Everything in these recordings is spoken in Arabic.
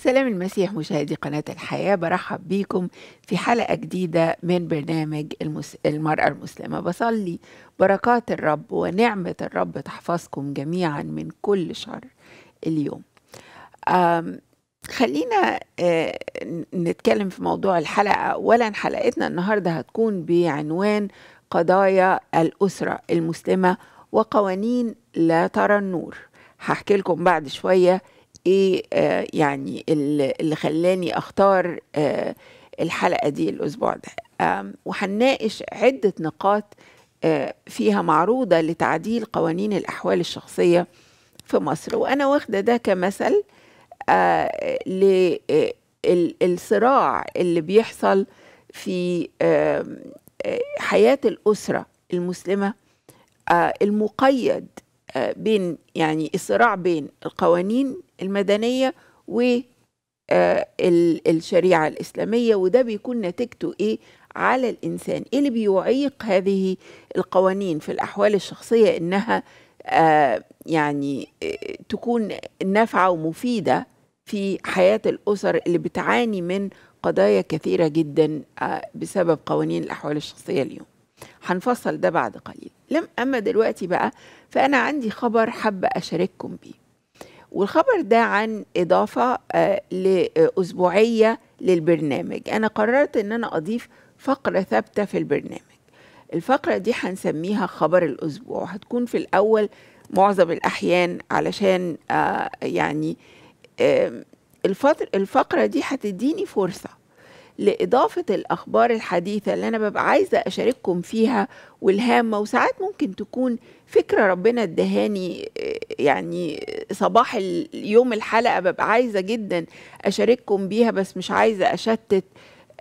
سلام المسيح مشاهدي قناة الحياة برحب بيكم في حلقة جديدة من برنامج المس... المرأة المسلمة بصلي بركات الرب ونعمة الرب تحفظكم جميعا من كل شر اليوم أم خلينا أه نتكلم في موضوع الحلقة أولا حلقتنا النهاردة هتكون بعنوان قضايا الأسرة المسلمة وقوانين لا ترى النور هحكي لكم بعد شويه ايه آه يعني اللي خلاني اختار آه الحلقه دي الاسبوع ده وهنناقش عده نقاط آه فيها معروضه لتعديل قوانين الاحوال الشخصيه في مصر وانا واخده ده كمثل آه، للصراع آه، اللي بيحصل في آه، حياه الاسره المسلمه المقيد بين يعني الصراع بين القوانين المدنية والشريعة آه، الإسلامية وده بيكون نتيجته إيه على الإنسان إيه اللي بيعيق هذه القوانين في الأحوال الشخصية إنها آه يعني آه، تكون نافعة ومفيدة في حياة الأسر اللي بتعاني من قضايا كثيرة جدا آه بسبب قوانين الأحوال الشخصية اليوم هنفصل ده بعد قليل لم أما دلوقتي بقى فأنا عندي خبر حابة أشارككم بيه والخبر ده عن إضافة آه، لأسبوعية للبرنامج أنا قررت أن أنا أضيف فقرة ثابتة في البرنامج الفقرة دي هنسميها خبر الأسبوع هتكون في الأول معظم الأحيان علشان آه، يعني الفقرة دي هتديني فرصة لإضافة الأخبار الحديثة اللي أنا ببقى عايزة أشارككم فيها والهامة وساعات ممكن تكون فكرة ربنا ادهاني آه، يعني صباح اليوم الحلقة ببقى عايزة جدا أشارككم بيها بس مش عايزة أشتت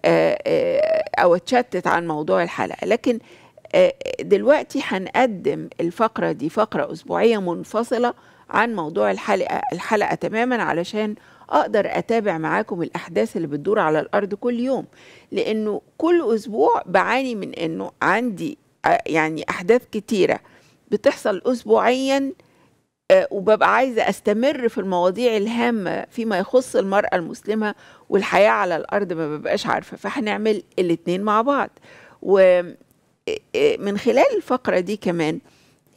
آه، آه، أو أتشتت عن موضوع الحلقة لكن دلوقتي هنقدم الفقرة دي فقرة أسبوعية منفصلة عن موضوع الحلقة الحلقة تماما علشان اقدر اتابع معاكم الاحداث اللي بتدور على الارض كل يوم لانه كل اسبوع بعاني من انه عندي آه، يعني احداث كتيره بتحصل اسبوعيا آه، وببقى عايزه استمر في المواضيع الهامه فيما يخص المراه المسلمه والحياه على الارض ما ببقاش عارفه فهنعمل الاثنين مع بعض ومن آه، خلال الفقره دي كمان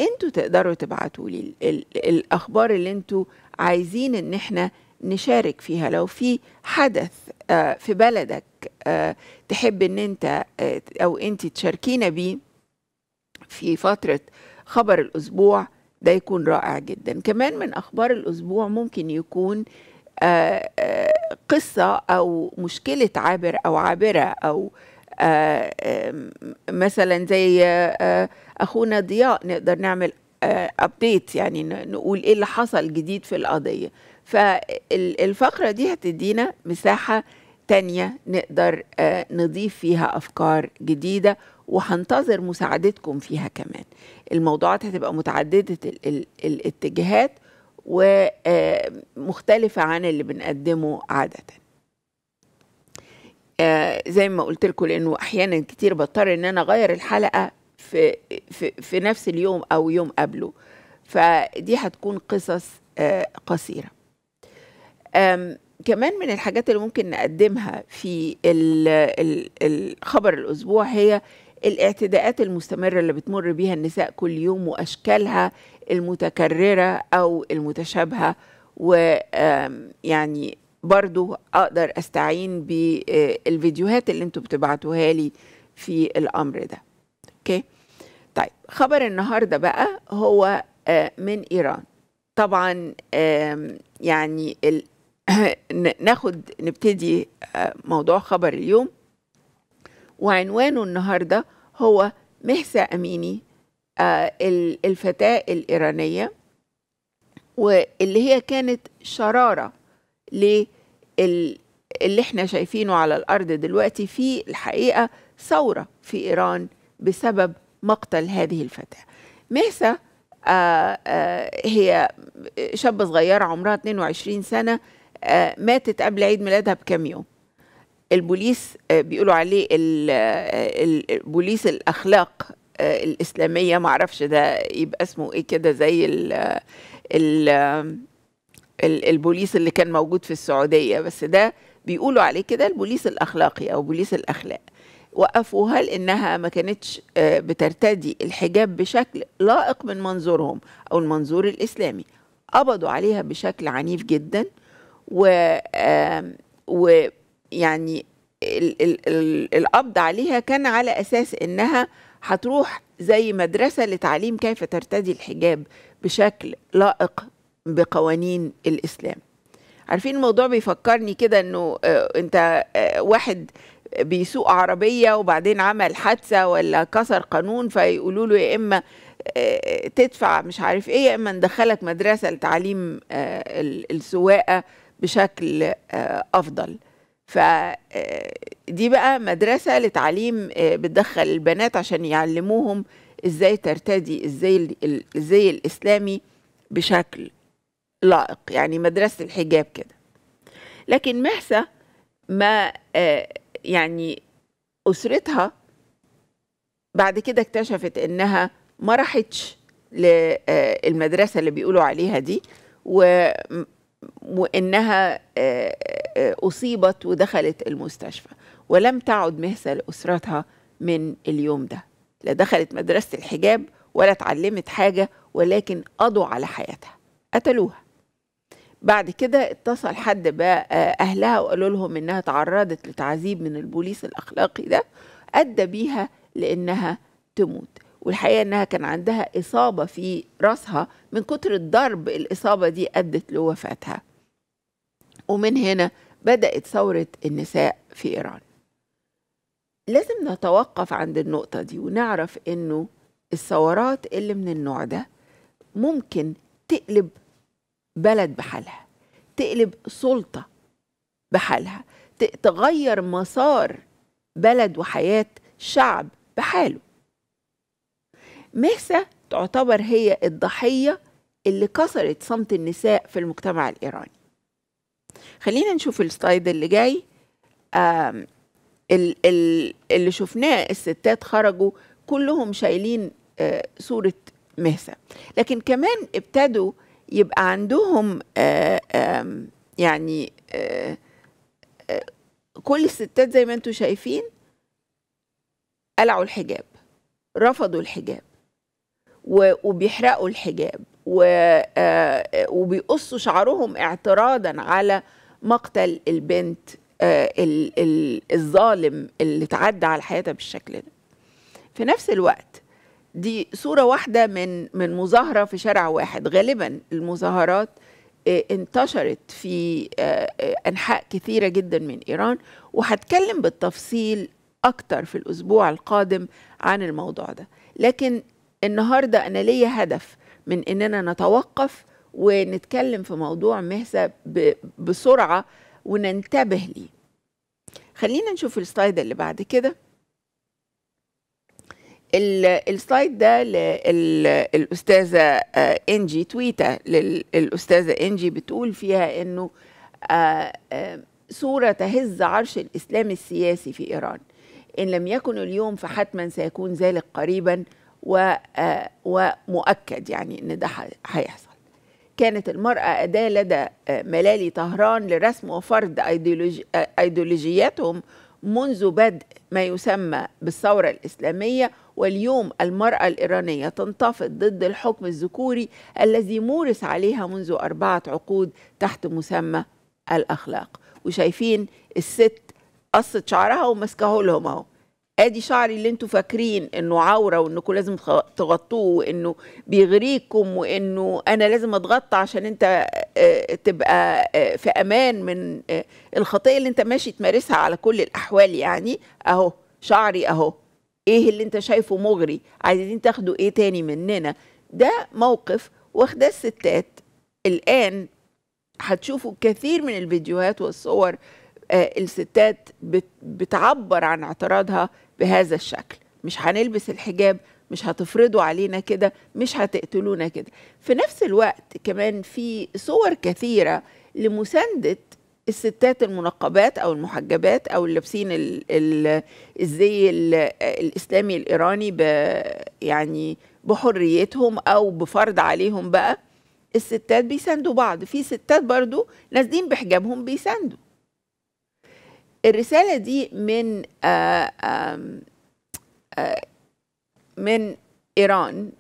انتوا تقدروا تبعتوا لي الاخبار اللي انتوا عايزين ان احنا نشارك فيها لو في حدث آه، في بلدك آه، تحب ان انت آه، او انت تشاركينا بيه في فترة خبر الأسبوع ده يكون رائع جدا كمان من أخبار الأسبوع ممكن يكون قصة أو مشكلة عابر أو عابرة أو مثلا زي أخونا ضياء نقدر نعمل أبديت يعني نقول إيه اللي حصل جديد في القضية فالفقرة دي هتدينا مساحة تانية نقدر آه، نضيف فيها أفكار جديدة وهنتظر مساعدتكم فيها كمان الموضوعات هتبقى متعددة الاتجاهات ومختلفة آه، عن اللي بنقدمه عادة آه، زي ما قلت لكم لانه احيانا كتير بضطر ان انا اغير الحلقه في في في نفس اليوم او يوم قبله فدي هتكون قصص قصيره كمان من الحاجات اللي ممكن نقدمها في الخبر الأسبوع هي الاعتداءات المستمرة اللي بتمر بيها النساء كل يوم وأشكالها المتكررة أو المتشابهة ويعني برضو أقدر أستعين بالفيديوهات آه، اللي انتوا بتبعتوها لي في الأمر ده أوكي طيب خبر النهاردة بقى هو آه، من إيران طبعا يعني ناخد نبتدي آه، موضوع خبر اليوم وعنوانه النهارده هو مهسا اميني آه، الفتاه الايرانيه واللي هي كانت شراره اللي احنا شايفينه على الارض دلوقتي في الحقيقه ثوره في ايران بسبب مقتل هذه الفتاه مهسا آه، هي شابه صغيره عمرها 22 سنه آه، ماتت قبل عيد ميلادها بكام يوم البوليس آه، بيقولوا عليه البوليس آه، الاخلاق الاسلاميه معرفش ده يبقى اسمه ايه كده زي الـ الـ البوليس اللي كان موجود في السعوديه بس ده بيقولوا عليه كده البوليس الاخلاقي او بوليس الاخلاق وقفوها لانها ما كانتش بترتدي الحجاب بشكل لائق من منظورهم او المنظور الاسلامي قبضوا عليها بشكل عنيف جدا و ويعني القبض عليها كان على اساس انها هتروح زي مدرسه لتعليم كيف ترتدي الحجاب بشكل لائق بقوانين الاسلام عارفين الموضوع بيفكرني كده انه آه، انت آه، واحد بيسوق عربيه وبعدين عمل حادثه ولا كسر قانون فيقولوا له يا اما آه، تدفع مش عارف ايه يا اما ندخلك مدرسه لتعليم السواقه بشكل آه، افضل فدي آه، بقى مدرسة لتعليم آه، بتدخل البنات عشان يعلموهم ازاي ترتدي ازاي الزي الاسلامي بشكل لائق يعني مدرسة الحجاب كده لكن محسا ما يعني أسرتها بعد كده اكتشفت إنها ما راحتش للمدرسة اللي بيقولوا عليها دي و وانها آه، آه، اصيبت ودخلت المستشفى ولم تعد مهسه لاسرتها من اليوم ده لا دخلت مدرسه الحجاب ولا اتعلمت حاجه ولكن قضوا على حياتها قتلوها بعد كده اتصل حد باهلها آه، وقالوا لهم انها تعرضت لتعذيب من البوليس الاخلاقي ده ادى بيها لانها تموت والحقيقه انها كان عندها اصابه في راسها من كتر الضرب الاصابه دي ادت لوفاتها ومن هنا بدات ثوره النساء في ايران لازم نتوقف عند النقطه دي ونعرف انه الثورات اللي من النوع ده ممكن تقلب بلد بحالها تقلب سلطه بحالها تغير مسار بلد وحياه شعب بحاله مهسا تعتبر هي الضحية اللي كسرت صمت النساء في المجتمع الإيراني خلينا نشوف السلايد اللي جاي اللي شفناه الستات خرجوا كلهم شايلين آه، صورة مهسا لكن كمان ابتدوا يبقى عندهم آآ آه، آآ يعني آآ آه، كل الستات زي ما انتم شايفين قلعوا الحجاب رفضوا الحجاب وبيحرقوا الحجاب آه، آه، وبيقصوا شعرهم اعتراضا على مقتل البنت آه، الظالم اللي تعدى على حياتها بالشكل ده في نفس الوقت دي صورة واحدة من من مظاهرة في شارع واحد غالبا المظاهرات انتشرت في أنحاء كثيرة جدا من إيران وهتكلم بالتفصيل أكتر في الأسبوع القادم عن الموضوع ده لكن النهارده انا ليا هدف من اننا نتوقف ونتكلم في موضوع مهسة بسرعه وننتبه ليه خلينا نشوف السلايد اللي بعد كده السلايد ده للأستاذة آه، إنجي تويتا للأستاذة إنجي بتقول فيها إنه آه، آه، صورة تهز عرش الإسلام السياسي في إيران إن لم يكن اليوم فحتما سيكون ذلك قريبا آه، ومؤكد يعني ان ده هيحصل كانت المرأة أداة لدى آه، ملالي طهران لرسم وفرض آه، أيديولوجياتهم منذ بدء ما يسمى بالثورة الإسلامية واليوم المرأة الإيرانية تنتفض ضد الحكم الذكوري الذي مورس عليها منذ أربعة عقود تحت مسمى الأخلاق وشايفين الست قصت شعرها ومسكه لهم اهو ادي شعري اللي انتوا فاكرين انه عوره وانكم لازم تغطوه وانه بيغريكم وانه انا لازم اتغطى عشان انت آه، تبقى آه، في امان من آه، الخطيه اللي انت ماشي تمارسها على كل الاحوال يعني اهو شعري اهو ايه اللي انت شايفه مغري عايزين تاخدوا ايه تاني مننا ده موقف واخداه الستات الان هتشوفوا كثير من الفيديوهات والصور الستات بتعبر عن اعتراضها بهذا الشكل مش هنلبس الحجاب مش هتفرضوا علينا كده مش هتقتلونا كده في نفس الوقت كمان في صور كثيرة لمساندة الستات المنقبات أو المحجبات أو اللابسين الزي الإسلامي الإيراني يعني بحريتهم أو بفرض عليهم بقى الستات بيساندوا بعض في ستات برضو نازلين بحجابهم بيساندوا الرسالة دي من آه، آه، من إيران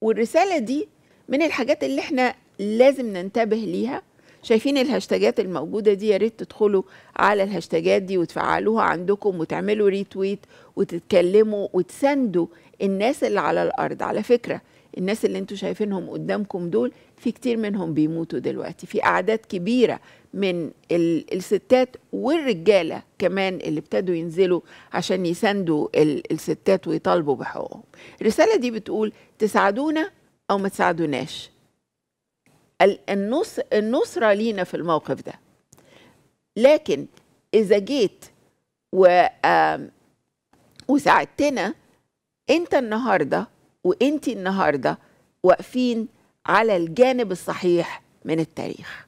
والرسالة دي من الحاجات اللي احنا لازم ننتبه ليها شايفين الهاشتاجات الموجودة دي يا ريت تدخلوا على الهاشتاجات دي وتفعلوها عندكم وتعملوا ريتويت وتتكلموا وتساندوا الناس اللي على الأرض على فكرة الناس اللي انتوا شايفينهم قدامكم دول في كتير منهم بيموتوا دلوقتي في أعداد كبيرة من الستات والرجاله كمان اللي ابتدوا ينزلوا عشان يساندوا الستات ويطالبوا بحقوقهم. الرساله دي بتقول تساعدونا او ما تساعدوناش. النص النصره لينا في الموقف ده. لكن اذا جيت و وساعدتنا انت النهارده وانت النهارده واقفين على الجانب الصحيح من التاريخ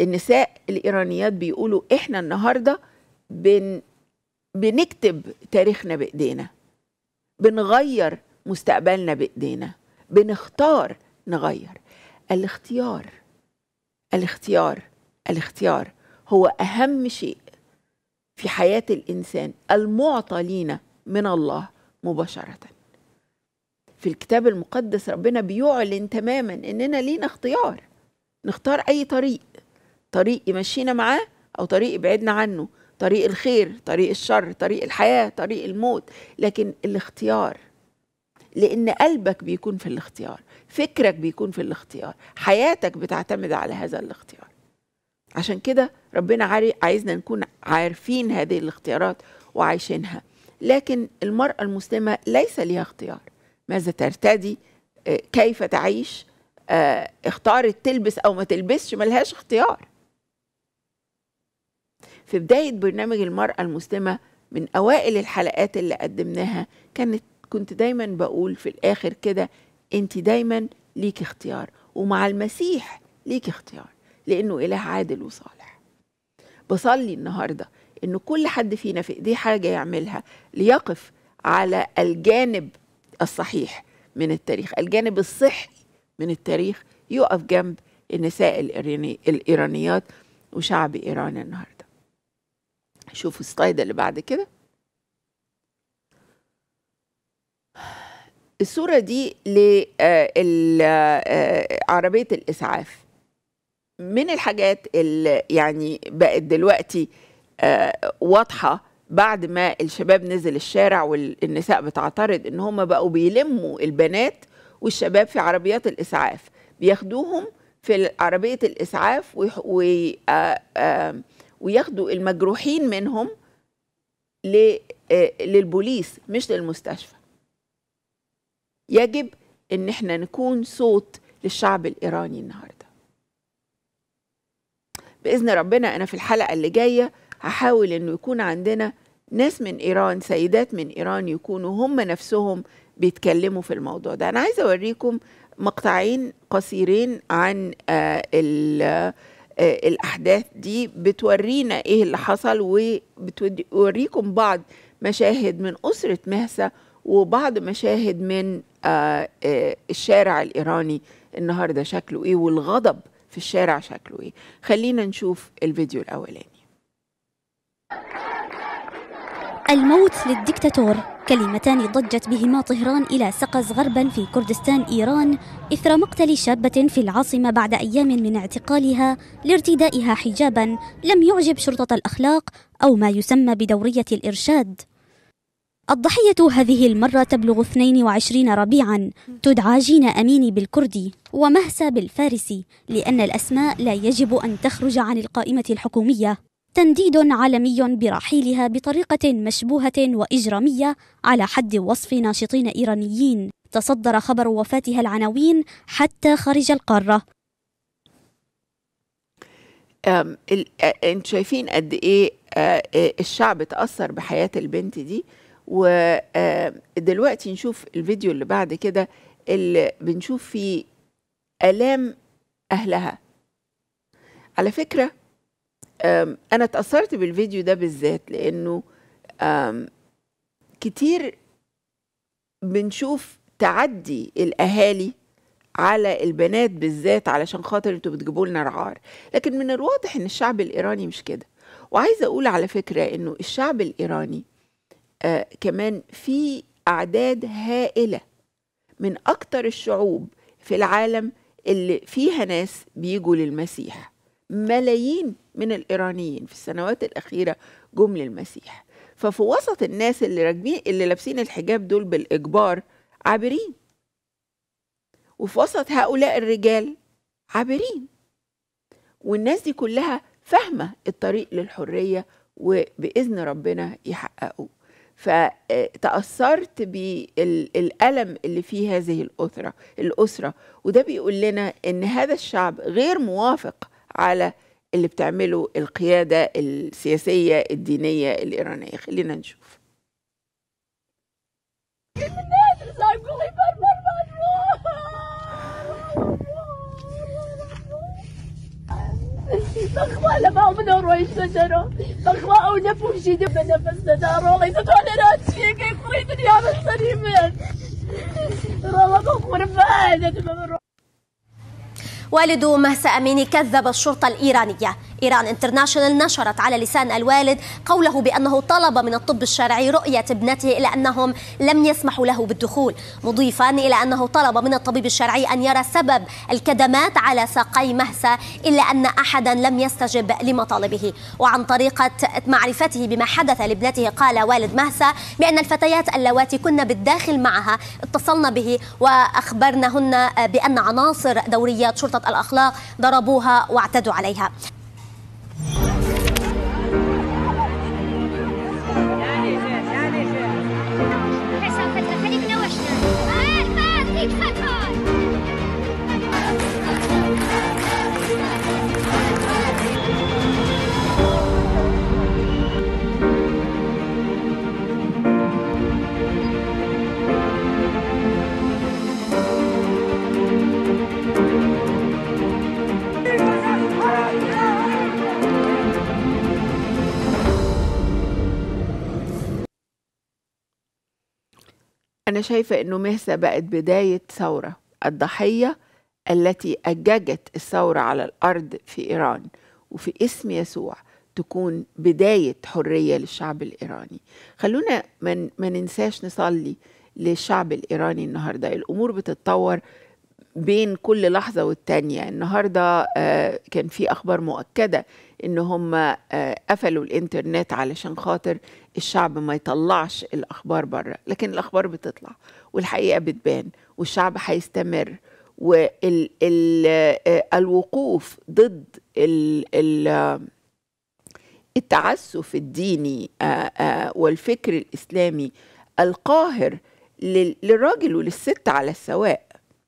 النساء الايرانيات بيقولوا احنا النهارده بن بنكتب تاريخنا بايدينا بنغير مستقبلنا بايدينا بنختار نغير الاختيار الاختيار الاختيار هو اهم شيء في حياه الانسان المعطى لينا من الله مباشره في الكتاب المقدس ربنا بيعلن تماما اننا لينا اختيار نختار اي طريق طريق يمشينا معاه أو طريق يبعدنا عنه طريق الخير طريق الشر طريق الحياة طريق الموت لكن الاختيار لأن قلبك بيكون في الاختيار فكرك بيكون في الاختيار حياتك بتعتمد على هذا الاختيار عشان كده ربنا عايزنا نكون عارفين هذه الاختيارات وعايشينها لكن المرأة المسلمة ليس لها اختيار ماذا ترتدي آه، كيف تعيش آه، اختارت تلبس أو ما تلبسش ملهاش اختيار في بداية برنامج المرأة المسلمة من أوائل الحلقات اللي قدمناها كانت كنت دايما بقول في الآخر كده أنت دايما ليك اختيار ومع المسيح ليك اختيار لأنه إله عادل وصالح بصلي النهاردة أن كل حد فينا في إيديه حاجة يعملها ليقف على الجانب الصحيح من التاريخ الجانب الصحي من التاريخ يقف جنب النساء الإيرانيات وشعب إيران النهارده شوفوا السلايد اللي بعد كده الصورة دي لعربية آه، آه، الإسعاف من الحاجات اللي يعني بقت دلوقتي آه، واضحة بعد ما الشباب نزل الشارع والنساء بتعترض ان هم بقوا بيلموا البنات والشباب في عربيات الإسعاف بياخدوهم في عربية الإسعاف ويحو... وي... آ... آ... وياخدوا المجروحين منهم آه، للبوليس مش للمستشفى يجب ان احنا نكون صوت للشعب الايراني النهارده باذن ربنا انا في الحلقه اللي جايه هحاول انه يكون عندنا ناس من ايران سيدات من ايران يكونوا هم نفسهم بيتكلموا في الموضوع ده انا عايزه اوريكم مقطعين قصيرين عن آه آه، الأحداث دي بتورينا إيه اللي حصل وبتوريكم بعض مشاهد من أسرة مهسا وبعض مشاهد من آه، آه، الشارع الإيراني النهاردة شكله إيه والغضب في الشارع شكله إيه خلينا نشوف الفيديو الأولاني الموت للدكتاتور كلمتان ضجت بهما طهران إلى سقز غربا في كردستان إيران إثر مقتل شابة في العاصمة بعد أيام من اعتقالها لارتدائها حجابا لم يعجب شرطة الأخلاق أو ما يسمى بدورية الإرشاد الضحية هذه المرة تبلغ 22 ربيعا تدعى جينا أميني بالكردي ومهسا بالفارسي لأن الأسماء لا يجب أن تخرج عن القائمة الحكومية تنديد عالمي برحيلها بطريقة مشبوهة وإجرامية على حد وصف ناشطين إيرانيين تصدر خبر وفاتها العناوين حتى خارج القارة انتوا شايفين قد ايه الشعب تأثر بحياة البنت دي ودلوقتي نشوف الفيديو اللي بعد كده اللي بنشوف فيه آلام أهلها على فكرة انا اتاثرت بالفيديو ده بالذات لانه كتير بنشوف تعدي الاهالي على البنات بالذات علشان خاطر انتوا بتجيبوا لنا رعار لكن من الواضح ان الشعب الايراني مش كده وعايزه اقول على فكره انه الشعب الايراني آه كمان في اعداد هائله من اكتر الشعوب في العالم اللي فيها ناس بيجوا للمسيح ملايين من الإيرانيين في السنوات الأخيرة جم للمسيح ففي وسط الناس اللي راكبين اللي لابسين الحجاب دول بالإجبار عابرين وفي وسط هؤلاء الرجال عابرين والناس دي كلها فاهمة الطريق للحرية وبإذن ربنا يحققوه فتأثرت بالألم اللي في هذه الأسرة الأسرة وده بيقول لنا إن هذا الشعب غير موافق على اللي بتعمله القيادة السياسية الدينية الإيرانية خلينا نشوف والد مهسا أميني كذب الشرطة الإيرانية إيران انترناشونال نشرت على لسان الوالد قوله بأنه طلب من الطب الشرعي رؤية ابنته إلى أنهم لم يسمحوا له بالدخول مضيفا إلى أنه طلب من الطبيب الشرعي أن يرى سبب الكدمات على ساقي مهسا إلا أن أحدا لم يستجب لمطالبه وعن طريقة معرفته بما حدث لابنته قال والد مهسا بأن الفتيات اللواتي كنا بالداخل معها اتصلنا به وأخبرنهن بأن عناصر دوريات شرطة الأخلاق ضربوها واعتدوا عليها Yeah. أنا شايفة إنه مهسة بقت بداية ثورة الضحية التي أججت الثورة على الأرض في إيران وفي اسم يسوع تكون بداية حرية للشعب الإيراني خلونا من ما ننساش نصلي للشعب الإيراني النهاردة الأمور بتتطور بين كل لحظة والتانية النهاردة آه، كان في أخبار مؤكدة إن هم آه، قفلوا الإنترنت علشان خاطر الشعب ما يطلعش الأخبار بره لكن الأخبار بتطلع والحقيقة بتبان والشعب هيستمر والوقوف آه، ضد التعسف الديني آه، آه، والفكر الإسلامي القاهر للراجل وللست على السواء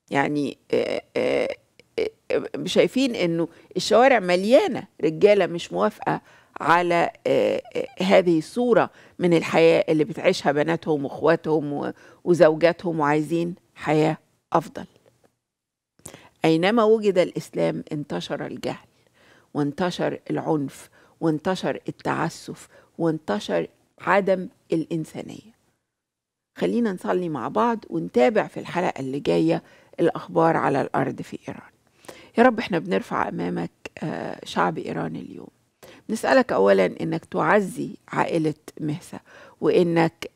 يعني شايفين انه الشوارع مليانه رجاله مش موافقه على آه، آه، هذه الصورة من الحياة اللي بتعيشها بناتهم واخواتهم وزوجاتهم وعايزين حياة أفضل أينما وجد الإسلام انتشر الجهل وانتشر العنف وانتشر التعسف وانتشر عدم الإنسانية خلينا نصلي مع بعض ونتابع في الحلقة اللي جاية الأخبار على الأرض في إيران يا رب احنا بنرفع أمامك آه، شعب إيران اليوم بنسألك أولا إنك تعزي عائلة مهسة وإنك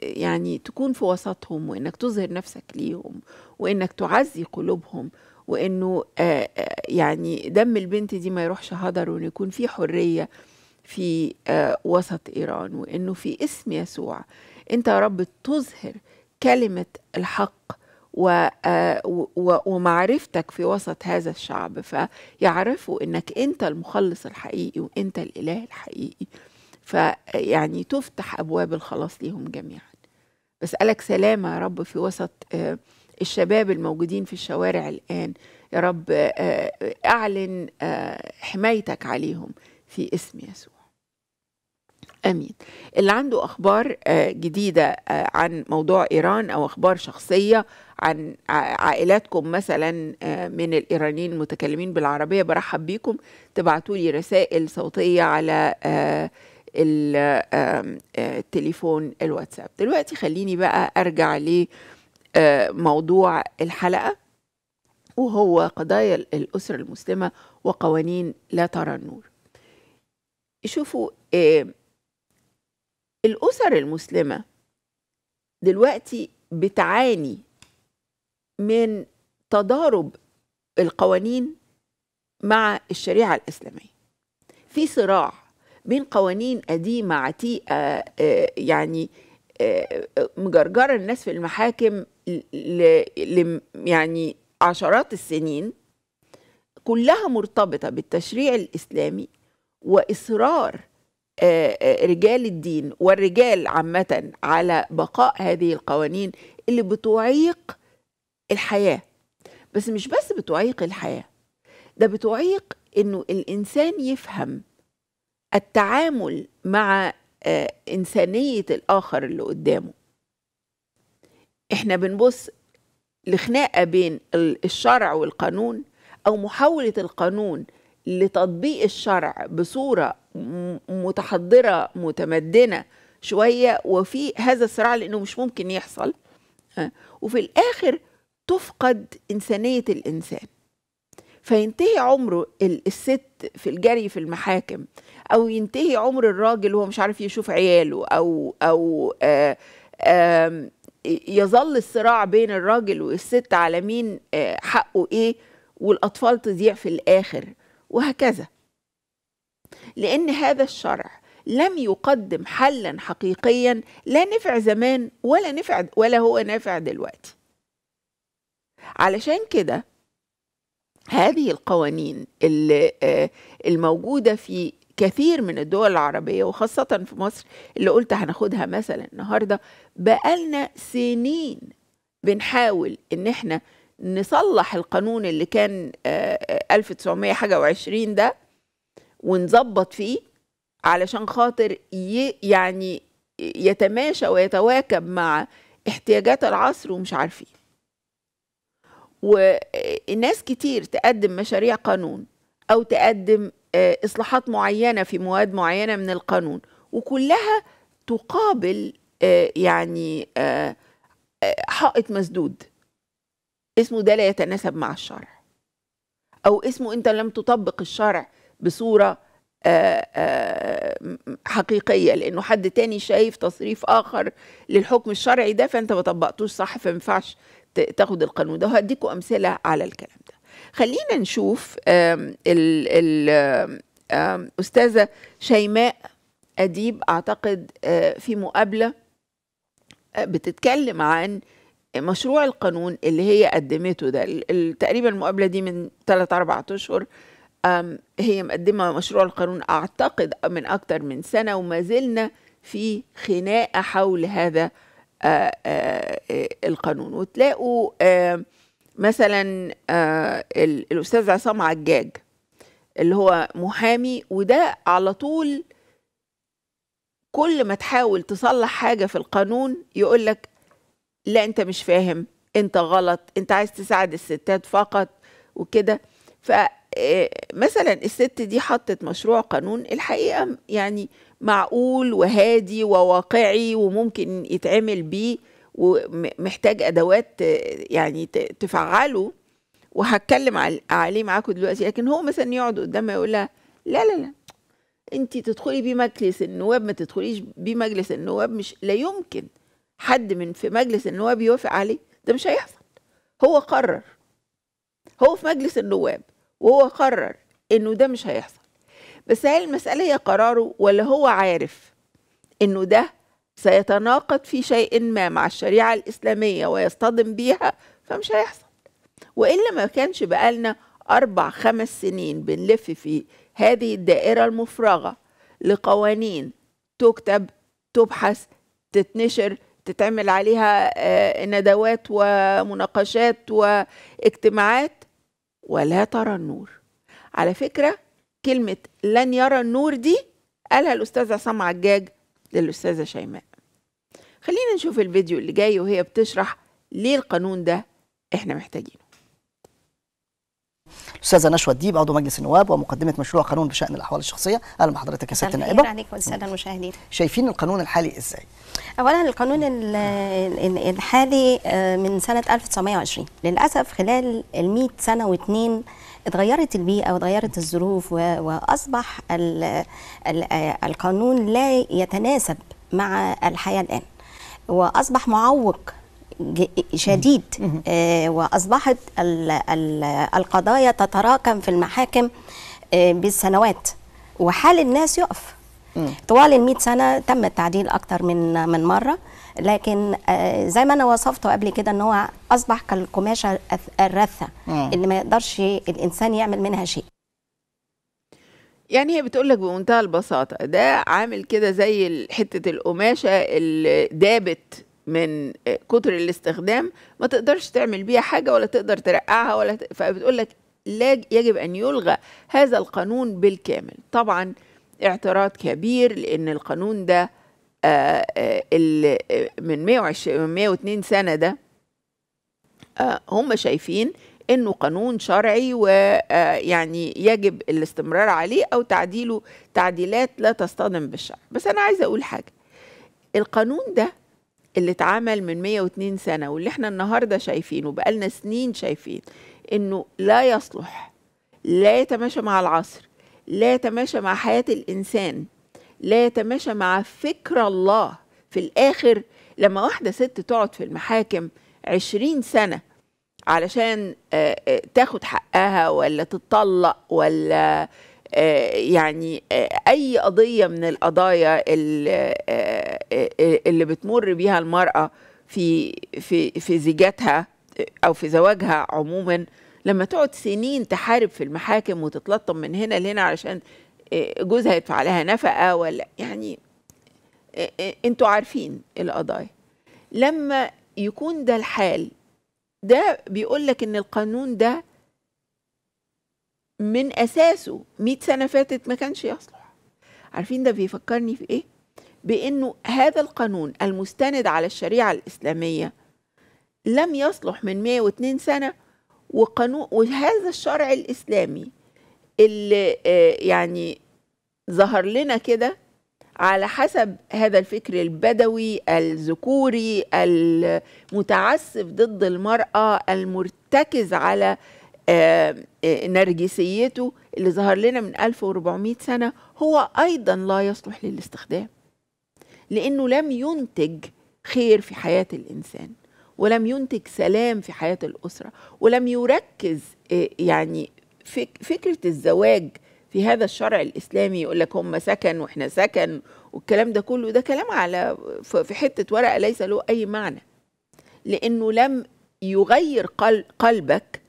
يعني تكون في وسطهم وإنك تظهر نفسك ليهم وإنك تعزي قلوبهم وإنه يعني دم البنت دي ما يروحش هدر وإن يكون في حرية في وسط إيران وإنه في اسم يسوع أنت يا رب تظهر كلمة الحق آه، ومعرفتك في وسط هذا الشعب فيعرفوا انك انت المخلص الحقيقي وانت الاله الحقيقي فيعني تفتح ابواب الخلاص ليهم جميعا بسالك سلامه يا رب في وسط آه، الشباب الموجودين في الشوارع الان يا رب آه، اعلن حمايتك عليهم في اسم يسوع امين اللي عنده اخبار آه، جديده آه، عن موضوع ايران او اخبار شخصيه عن عائلاتكم مثلا آه، من الايرانيين المتكلمين بالعربيه برحب بيكم تبعتوا لي رسائل صوتيه على التليفون الواتساب دلوقتي خليني بقى ارجع لموضوع الحلقه وهو قضايا الاسره المسلمه وقوانين لا ترى النور شوفوا الأسر المسلمة دلوقتي بتعاني من تضارب القوانين مع الشريعة الإسلامية في صراع بين قوانين قديمة عتيقة آه، آه، يعني آه، مجرجرة الناس في المحاكم ل يعني عشرات السنين كلها مرتبطة بالتشريع الإسلامي وإصرار آه، آه، رجال الدين والرجال عامة على بقاء هذه القوانين اللي بتعيق الحياة بس مش بس بتعيق الحياة ده بتعيق إنه الإنسان يفهم التعامل مع آه، إنسانية الآخر اللي قدامه إحنا بنبص لخناقة بين الشرع والقانون أو محاولة القانون لتطبيق الشرع بصورة متحضره متمدنه شويه وفي هذا الصراع لانه مش ممكن يحصل آه، وفي الاخر تفقد انسانيه الانسان فينتهي عمره الست في الجري في المحاكم او ينتهي عمر الراجل وهو مش عارف يشوف عياله او او آآ آه، آآ يظل الصراع بين الراجل والست على مين آه، حقه ايه والاطفال تضيع في الاخر وهكذا لأن هذا الشرع لم يقدم حلا حقيقيا لا نفع زمان ولا نفع ولا هو نافع دلوقتي علشان كده هذه القوانين اللي آه، الموجودة في كثير من الدول العربية وخاصة في مصر اللي قلت هناخدها مثلا النهاردة بقالنا سنين بنحاول ان احنا نصلح القانون اللي كان 1920 آه، آه، ده ونظبط فيه علشان خاطر يعني يتماشى ويتواكب مع احتياجات العصر ومش عارفين ايه. وناس كتير تقدم مشاريع قانون او تقدم آه، اصلاحات معينه في مواد معينه من القانون وكلها تقابل آه، يعني آه، حائط مسدود اسمه ده لا يتناسب مع الشرع او اسمه انت لم تطبق الشرع بصورة آه، آه، حقيقية لأنه حد تاني شايف تصريف آخر للحكم الشرعي ده فأنت ما طبقتوش صح فما ينفعش تاخد القانون ده وهديكوا أمثلة على الكلام ده خلينا نشوف الأستاذة شيماء أديب أعتقد آه، في مقابلة بتتكلم عن مشروع القانون اللي هي قدمته ده تقريبا المقابلة دي من 3 4 أشهر هي مقدمة مشروع القانون أعتقد من أكتر من سنة وما زلنا في خناقة حول هذا آه، آه، القانون وتلاقوا مثلا آه، الأستاذ عصام عجاج اللي هو محامي وده على طول كل ما تحاول تصلح حاجة في القانون يقولك لا أنت مش فاهم أنت غلط أنت عايز تساعد الستات فقط وكده ف آه، مثلا الست دي حطت مشروع قانون الحقيقه يعني معقول وهادي وواقعي وممكن يتعمل بيه ومحتاج ادوات آه، يعني تفعله وهتكلم عليه معاكم دلوقتي لكن هو مثلا يقعد قدامها يقول لها لا لا لا انت تدخلي بيه مجلس النواب ما تدخليش بيه مجلس النواب مش لا يمكن حد من في مجلس النواب يوافق عليه ده مش هيحصل هو قرر هو في مجلس النواب وهو قرر انه ده مش هيحصل بس هل المسألة هي قراره ولا هو عارف انه ده سيتناقض في شيء ما مع الشريعة الإسلامية ويصطدم بيها فمش هيحصل وإلا ما كانش بقالنا أربع خمس سنين بنلف في هذه الدائرة المفرغة لقوانين تكتب تبحث تتنشر تتعمل عليها آه، ندوات ومناقشات واجتماعات ولا ترى النور على فكرة كلمة لن يرى النور دي قالها الأستاذة عصام عجاج للأستاذة شيماء خلينا نشوف الفيديو اللي جاي وهي بتشرح ليه القانون ده احنا محتاجينه الاستاذه نشوى الديب عضو مجلس النواب ومقدمه مشروع قانون بشان الاحوال الشخصيه اهلا بحضرتك يا سيدة النائبه عليكم السادة المشاهدين شايفين القانون الحالي ازاي اولا القانون الحالي آه، من سنه 1920 للاسف خلال ال سنه واثنين اتغيرت البيئه واتغيرت الظروف واصبح القانون لا يتناسب مع الحياه الان واصبح معوق شديد آه، وأصبحت القضايا تتراكم في المحاكم آه، بالسنوات وحال الناس يقف طوال ال 100 سنه تم التعديل اكثر من من مره لكن آه، زي ما انا وصفته قبل كده ان هو اصبح كالقماشه الرثه اللي ما يقدرش الانسان يعمل منها شيء يعني هي بتقول لك بمنتهى البساطه ده عامل كده زي حته القماشه اللي دابت من آه، كتر الاستخدام ما تقدرش تعمل بيها حاجه ولا تقدر ترقعها ولا ت... فبتقول لك لا يجب ان يلغى هذا القانون بالكامل طبعا اعتراض كبير لان القانون ده آه، آه، من 120 من 102 سنه ده هم شايفين انه قانون شرعي ويعني يجب الاستمرار عليه او تعديله تعديلات لا تصطدم بالشرع بس انا عايزه اقول حاجه القانون ده اللي اتعمل من 102 سنة واللي احنا النهاردة شايفينه بقالنا سنين شايفين انه لا يصلح لا يتماشى مع العصر لا يتماشى مع حياة الإنسان لا يتماشى مع فكر الله في الآخر لما واحدة ست تقعد في المحاكم عشرين سنة علشان آه، آه، تاخد حقها ولا تتطلق ولا آه، يعني آه، اي قضيه من القضايا آه، اللي, بتمر بيها المراه في في في زيجاتها او في زواجها عموما لما تقعد سنين تحارب في المحاكم وتتلطم من هنا لهنا علشان جوزها يدفع لها نفقه ولا يعني انتوا عارفين القضايا لما يكون ده الحال ده بيقول لك ان القانون ده من اساسه 100 سنه فاتت ما كانش يصلح عارفين ده بيفكرني في ايه بانه هذا القانون المستند على الشريعه الاسلاميه لم يصلح من 102 سنه وقانون وهذا الشرع الاسلامي اللي آه، يعني ظهر لنا كده على حسب هذا الفكر البدوي الذكوري المتعسف ضد المرأة المرتكز على نرجسيته اللي ظهر لنا من 1400 سنة هو أيضا لا يصلح للاستخدام لأنه لم ينتج خير في حياة الإنسان ولم ينتج سلام في حياة الأسرة ولم يركز يعني فكرة الزواج في هذا الشرع الإسلامي يقول لك هم سكن وإحنا سكن والكلام ده كله ده كلام على في حتة ورقة ليس له أي معنى لأنه لم يغير قلبك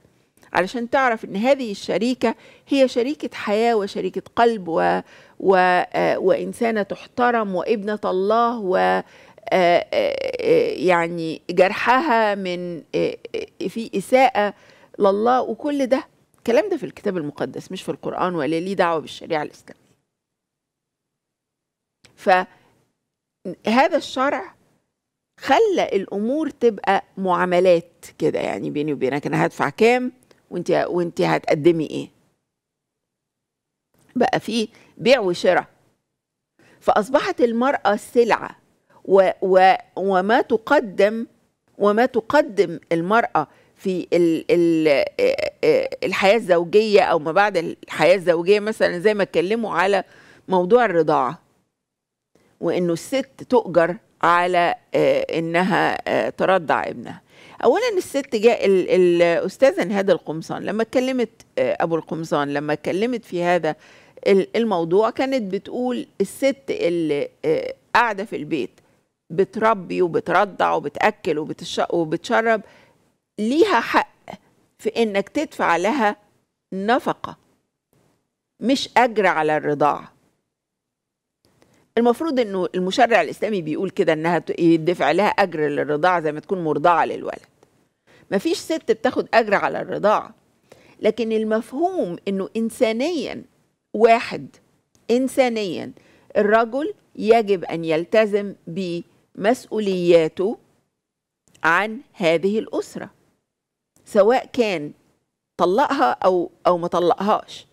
علشان تعرف ان هذه الشريكه هي شريكه حياه وشريكه قلب و... و... آه، وانسانه تحترم وابنه الله و آه، آه، يعني جرحها من في اساءه لله وكل ده الكلام ده في الكتاب المقدس مش في القران ولا ليه دعوه بالشريعه الاسلاميه فهذا الشرع خلى الامور تبقى معاملات كده يعني بيني وبينك انا هدفع كام وانت وانت هتقدمي ايه بقى في بيع وشراء فاصبحت المراه سلعه و و وما تقدم وما تقدم المراه في ال ال الحياه الزوجيه او ما بعد الحياه الزوجيه مثلا زي ما اتكلموا على موضوع الرضاعه وانه الست تؤجر على انها ترضع ابنها اولا الست جاء الاستاذه نهاد القمصان لما اتكلمت آه، ابو القمصان لما اتكلمت في هذا الموضوع كانت بتقول الست اللي آه، قاعده في البيت بتربي وبترضع وبتاكل وبتشرب ليها حق في انك تدفع لها نفقه مش اجر على الرضاعه المفروض انه المشرع الاسلامي بيقول كده انها يدفع لها اجر للرضاعه زي ما تكون مرضعه للولد مفيش ست بتاخد اجر على الرضاعه لكن المفهوم انه انسانيا واحد انسانيا الرجل يجب ان يلتزم بمسؤولياته عن هذه الاسره سواء كان طلقها او او ما طلقهاش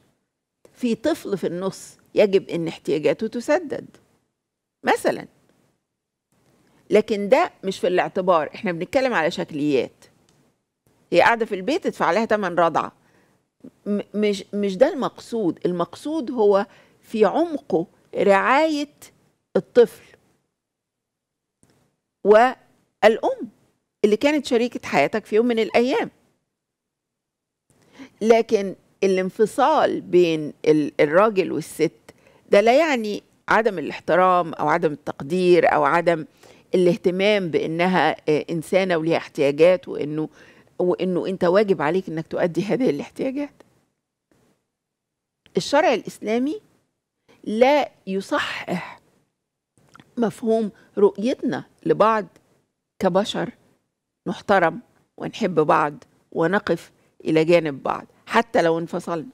في طفل في النص يجب ان احتياجاته تسدد مثلا لكن ده مش في الاعتبار احنا بنتكلم على شكليات هي قاعده في البيت تدفع لها ثمن رضعه مش مش ده المقصود المقصود هو في عمقه رعايه الطفل والام اللي كانت شريكه حياتك في يوم من الايام لكن الانفصال بين الراجل والست ده لا يعني عدم الاحترام او عدم التقدير او عدم الاهتمام بانها آه، انسانه وليها احتياجات وانه وانه انت واجب عليك انك تؤدي هذه الاحتياجات الشرع الاسلامي لا يصحح مفهوم رؤيتنا لبعض كبشر نحترم ونحب بعض ونقف الى جانب بعض حتى لو انفصلنا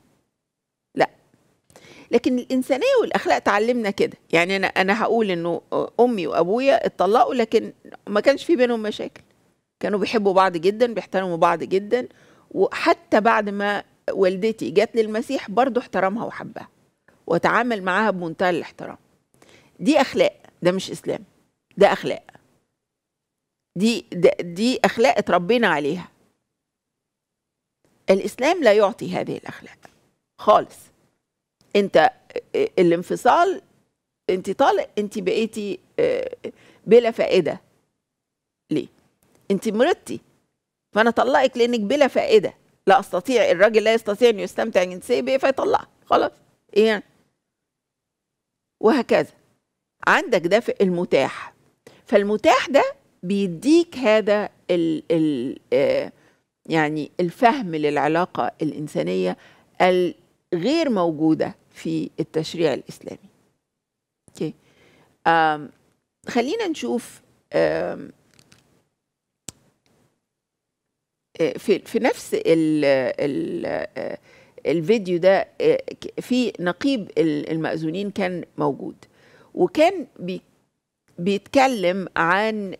لكن الانسانيه والاخلاق تعلمنا كده يعني انا انا هقول انه امي وابويا اتطلقوا لكن ما كانش في بينهم مشاكل كانوا بيحبوا بعض جدا بيحترموا بعض جدا وحتى بعد ما والدتي جت للمسيح برضه احترمها وحبها وتعامل معاها بمنتهى الاحترام دي اخلاق ده مش اسلام ده اخلاق دي ده دي اخلاق اتربينا عليها الاسلام لا يعطي هذه الاخلاق خالص انت الانفصال انت طالق انت بقيتي آه، بلا فائده ليه انت مرضتي فانا طلقك لانك بلا فائده لا استطيع الراجل لا يستطيع ان يستمتع جنسيا بيه فيطلقك خلاص ايه يعني وهكذا عندك في المتاح فالمتاح ده بيديك هذا الـ الـ آه، يعني الفهم للعلاقه الانسانيه الغير موجوده في التشريع الإسلامي أوكي خلينا نشوف أه، في في نفس ال ال أه، الفيديو ده أه، في نقيب المأذونين كان موجود وكان بيتكلم عن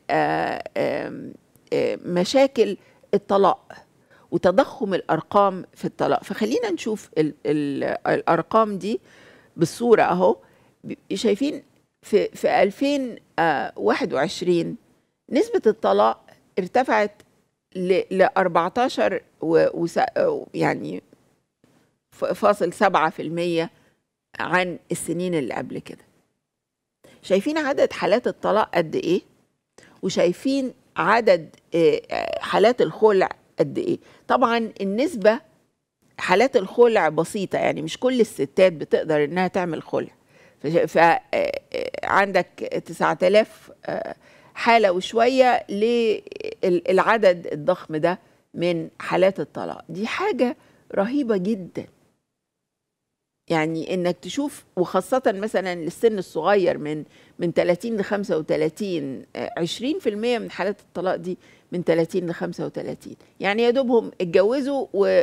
مشاكل الطلاق وتضخم الارقام في الطلاق فخلينا نشوف الـ الـ الارقام دي بالصوره اهو شايفين في في 2021 نسبه الطلاق ارتفعت ل 14 و يعني فاصل 7% عن السنين اللي قبل كده شايفين عدد حالات الطلاق قد ايه وشايفين عدد آه، آه، حالات الخلع قد ايه طبعا النسبه حالات الخلع بسيطه يعني مش كل الستات بتقدر انها تعمل خلع فعندك آه، آه، 9000 آه، حاله وشويه للعدد الضخم ده من حالات الطلاق دي حاجه رهيبه جدا يعني انك تشوف وخاصة مثلا للسن الصغير من من 30 ل 35 20% من حالات الطلاق دي من 30 ل 35 يعني يا دوبهم اتجوزوا و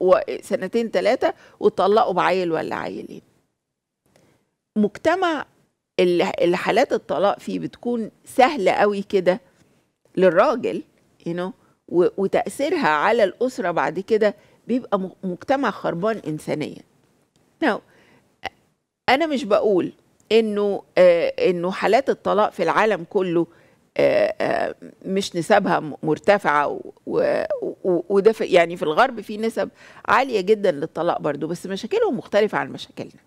وسنتين ثلاثة وطلقوا بعيل ولا عيلين مجتمع اللي حالات الطلاق فيه بتكون سهلة قوي كده للراجل you know, وتأثيرها على الأسرة بعد كده بيبقى مجتمع خربان انسانيا ناو انا مش بقول انه آه انه حالات الطلاق في العالم كله آه آه مش نسبها مرتفعه وده يعني في الغرب في نسب عاليه جدا للطلاق برضو بس مشاكلهم مختلفه عن مشاكلنا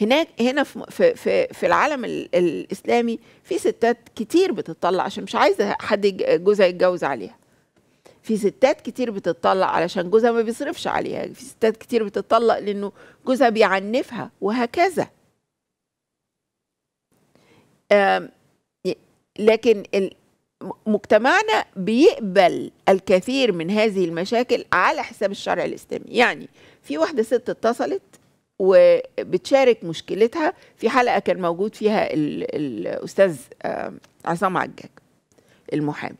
هناك هنا في في في العالم الاسلامي في ستات كتير بتطلع عشان مش عايزه حد جوزها يتجوز عليها في ستات كتير بتطلق علشان جوزها ما بيصرفش عليها في ستات كتير بتطلق لانه جوزها بيعنفها وهكذا لكن مجتمعنا بيقبل الكثير من هذه المشاكل على حساب الشرع الاسلامي يعني في واحده ست اتصلت وبتشارك مشكلتها في حلقه كان موجود فيها الاستاذ عصام عجاج المحامي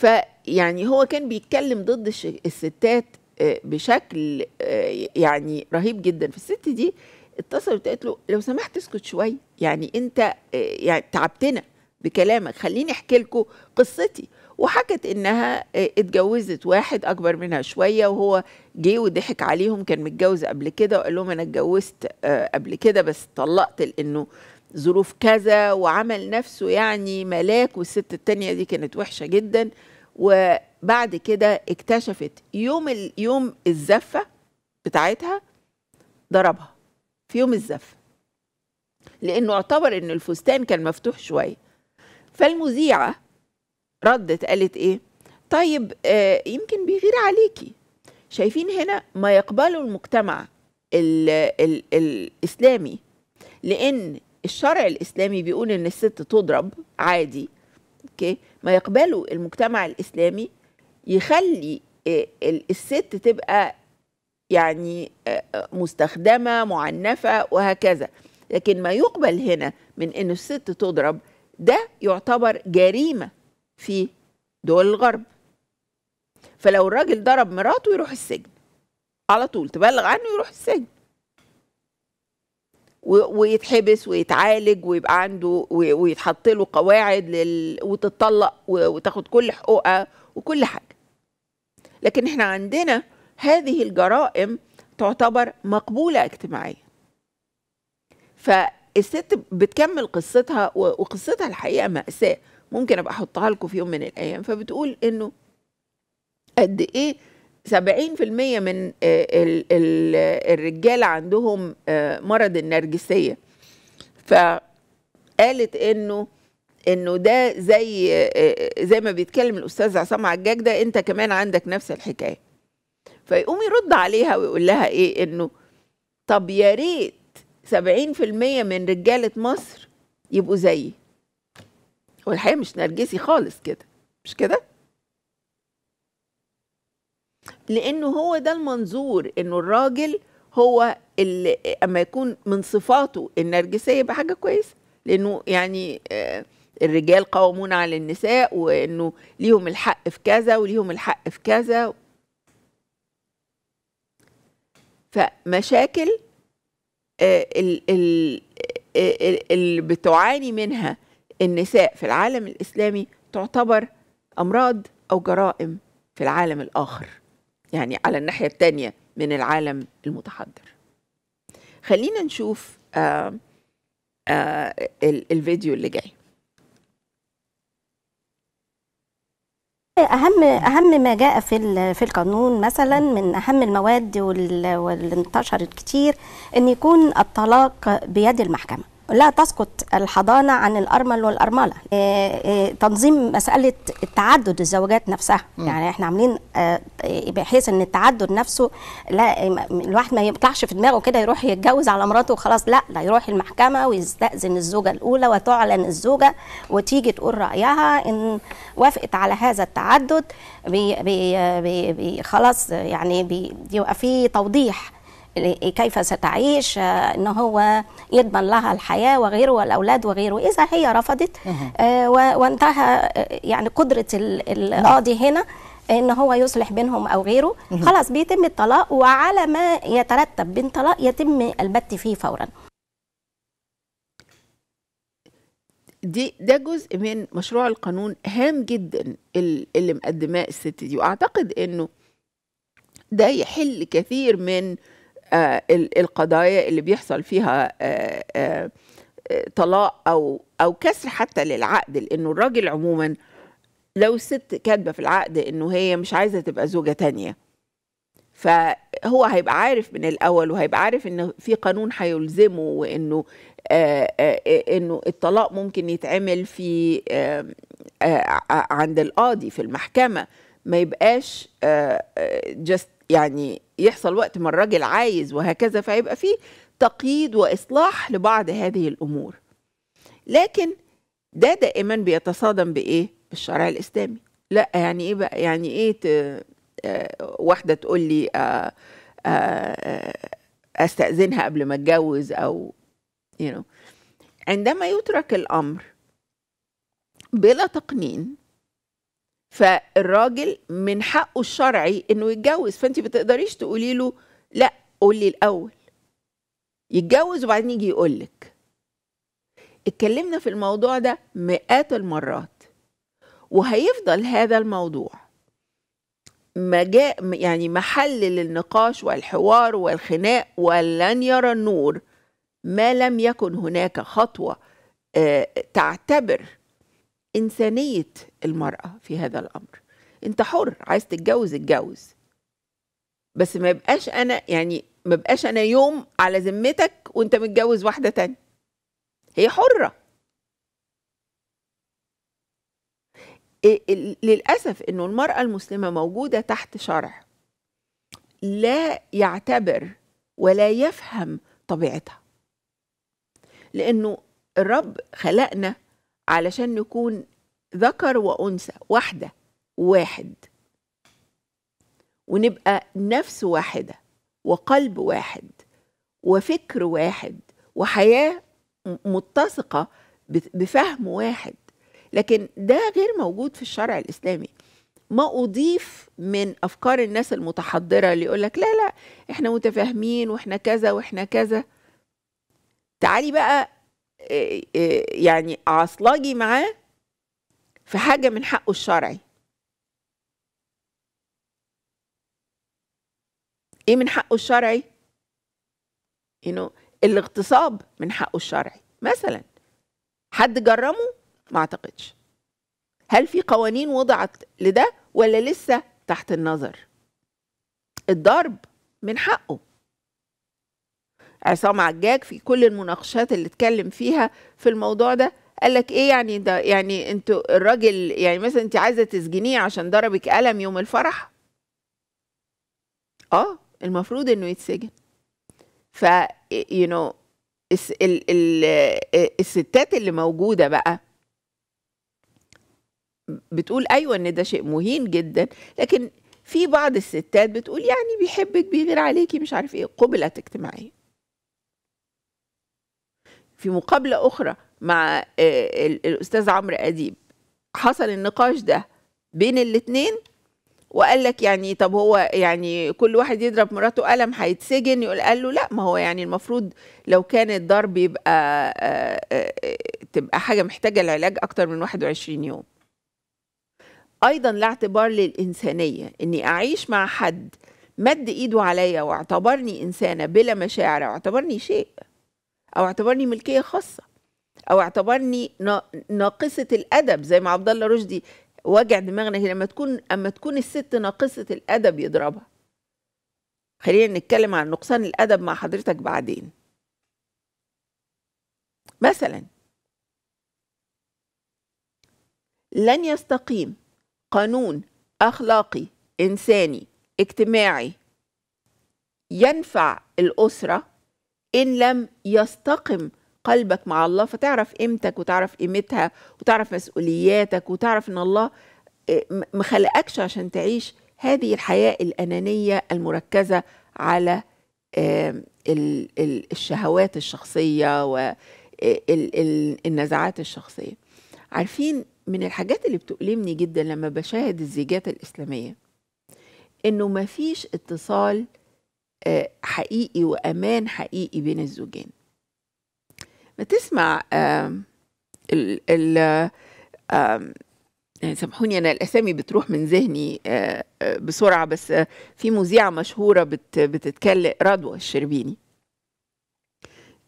فيعني هو كان بيتكلم ضد الستات آه، بشكل آه، يعني رهيب جدا فالست دي اتصلت قالت له لو سمحت اسكت شويه يعني انت آه، يعني تعبتنا بكلامك خليني احكي لكم قصتي وحكت انها اتجوزت واحد اكبر منها شويه وهو جه وضحك عليهم كان متجوز قبل كده وقال لهم انا اتجوزت قبل كده بس طلقت لانه ظروف كذا وعمل نفسه يعني ملاك والست التانية دي كانت وحشة جدا وبعد كده اكتشفت يوم يوم الزفة بتاعتها ضربها في يوم الزفة لأنه اعتبر إن الفستان كان مفتوح شوية فالمذيعة ردت قالت إيه طيب آه يمكن بيغير عليكي شايفين هنا ما يقبله المجتمع الـ الـ الإسلامي لأن الشرع الاسلامي بيقول ان الست تضرب عادي اوكي ما يقبله المجتمع الاسلامي يخلي آه، الست تبقى يعني آه، آه، مستخدمه معنفه وهكذا لكن ما يقبل هنا من ان الست تضرب ده يعتبر جريمه في دول الغرب فلو الراجل ضرب مراته يروح السجن على طول تبلغ عنه يروح السجن ويتحبس ويتعالج ويبقى عنده ويتحط له قواعد لل... وتتطلق وتاخد كل حقوقها وكل حاجه لكن احنا عندنا هذه الجرائم تعتبر مقبوله اجتماعيا فالست بتكمل قصتها وقصتها الحقيقه ماساه ممكن ابقى احطها لكم في يوم من الايام فبتقول انه قد ايه 70% من آه، الرجال عندهم آه، مرض النرجسية فقالت انه انه ده زي آه، زي ما بيتكلم الاستاذ عصام عجاج ده انت كمان عندك نفس الحكايه فيقوم يرد عليها ويقول لها ايه انه طب يا ريت 70% من رجاله مصر يبقوا زيي والحقيقه مش نرجسي خالص كده مش كده لانه هو ده المنظور انه الراجل هو اللي اما يكون من صفاته النرجسيه يبقى حاجه كويسه لانه يعني آه، الرجال قوامون على النساء وانه ليهم الحق في كذا وليهم الحق في كذا فمشاكل آه، آه، اللي بتعاني منها النساء في العالم الاسلامي تعتبر امراض او جرائم في العالم الاخر يعني على الناحية التانية من العالم المتحضر خلينا نشوف آه آه الفيديو اللي جاي اهم اهم ما جاء في في القانون مثلا من اهم المواد واللي انتشرت كتير ان يكون الطلاق بيد المحكمه لا تسقط الحضانة عن الأرمل والأرملة إيه، إيه، تنظيم مسألة التعدد الزوجات نفسها م. يعني احنا عاملين آه، بحيث ان التعدد نفسه لا الواحد ما يطلعش في دماغه كده يروح يتجوز على مراته وخلاص لا لا يروح المحكمة ويستأذن الزوجة الأولى وتعلن الزوجة وتيجي تقول رأيها إن وافقت على هذا التعدد بي بي بي خلاص يعني بيبقى فيه توضيح كيف ستعيش آه، ان هو يضمن لها الحياه وغيره والاولاد وغيره اذا هي رفضت آه، وانتهى آه، يعني قدره القاضي نعم. هنا ان هو يصلح بينهم او غيره خلاص بيتم الطلاق وعلى ما يترتب بين طلاق يتم البت فيه فورا دي ده جزء من مشروع القانون هام جدا اللي مقدماه الست دي واعتقد انه ده يحل كثير من آه، القضايا اللي بيحصل فيها آه، آه، طلاق او او كسر حتى للعقد لانه الراجل عموما لو الست كاتبه في العقد انه هي مش عايزه تبقى زوجه تانية فهو هيبقى عارف من الاول وهيبقى عارف ان في قانون هيلزمه وانه آآ آآ انه الطلاق ممكن يتعمل في عند القاضي في المحكمه ما يبقاش جست يعني يحصل وقت ما الراجل عايز وهكذا فهيبقى فيه تقييد واصلاح لبعض هذه الامور لكن ده دائما بيتصادم بايه بالشرع الاسلامي لا يعني ايه بقى يعني ايه ت... آه واحده تقول لي آه آه, آه، استاذنها قبل ما اتجوز او you know. عندما يترك الامر بلا تقنين فالراجل من حقه الشرعي انه يتجوز فانت ما تقدريش تقولي له لا قولي الاول يتجوز وبعدين يجي يقول لك اتكلمنا في الموضوع ده مئات المرات وهيفضل هذا الموضوع مجاء يعني محل للنقاش والحوار والخناق ولن يرى النور ما لم يكن هناك خطوه آه، تعتبر انسانيه المراه في هذا الامر انت حر عايز تتجوز اتجوز بس ما يبقاش انا يعني ما بقاش انا يوم على ذمتك وانت متجوز واحده تانية هي حره للاسف انه المراه المسلمه موجوده تحت شرع لا يعتبر ولا يفهم طبيعتها لانه الرب خلقنا علشان نكون ذكر وأنثى واحدة واحد ونبقى نفس واحدة وقلب واحد وفكر واحد وحياة متسقة بفهم واحد لكن ده غير موجود في الشرع الإسلامي ما أضيف من أفكار الناس المتحضرة اللي يقول لك لا لا إحنا متفاهمين وإحنا كذا وإحنا كذا تعالي بقى إيه، إيه، يعني عصلاجي معاه في حاجة من حقه الشرعي ايه من حقه الشرعي انه الاغتصاب من حقه الشرعي مثلا حد جرمه ما اعتقدش هل في قوانين وضعت لده ولا لسه تحت النظر الضرب من حقه عصام عجاج في كل المناقشات اللي اتكلم فيها في الموضوع ده قال لك ايه يعني ده يعني انتوا الراجل يعني مثلا انت عايزه تسجنيه عشان ضربك قلم يوم الفرح اه المفروض انه يتسجن ف يو نو الستات اللي موجوده بقى بتقول ايوه ان ده شيء مهين جدا لكن في بعض الستات بتقول يعني بيحبك بيغير عليكي مش عارف ايه قبلت اجتماعيه في مقابلة أخرى مع آه، الأستاذ عمرو أديب حصل النقاش ده بين الاتنين وقال لك يعني طب هو يعني كل واحد يضرب مراته قلم هيتسجن يقول قال له لا ما هو يعني المفروض لو كان الضرب يبقى آآ آه، آآ آه، تبقى حاجه محتاجه العلاج اكتر من 21 يوم ايضا لا اعتبار للانسانيه اني اعيش مع حد مد ايده عليا واعتبرني انسانه بلا مشاعر واعتبرني شيء او اعتبرني ملكيه خاصه او اعتبرني ناقصه الادب زي ما عبد الله رشدي وجع دماغنا هنا لما تكون اما تكون الست ناقصه الادب يضربها خلينا نتكلم عن نقصان الادب مع حضرتك بعدين مثلا لن يستقيم قانون اخلاقي انساني اجتماعي ينفع الاسره إن لم يستقم قلبك مع الله فتعرف قيمتك وتعرف قيمتها وتعرف مسؤولياتك وتعرف إن الله آه، مخلقكش عشان تعيش هذه الحياة الأنانية المركزة على الشهوات الشخصية والنزعات آه، الشخصية عارفين من الحاجات اللي بتؤلمني جدا لما بشاهد الزيجات الإسلامية إنه مفيش اتصال آه، حقيقي وأمان حقيقي بين الزوجين ما تسمع ال يعني سامحوني أنا الأسامي بتروح من ذهني آه، آه، بسرعة بس في مذيعة مشهورة بتتكلم رضوى الشربيني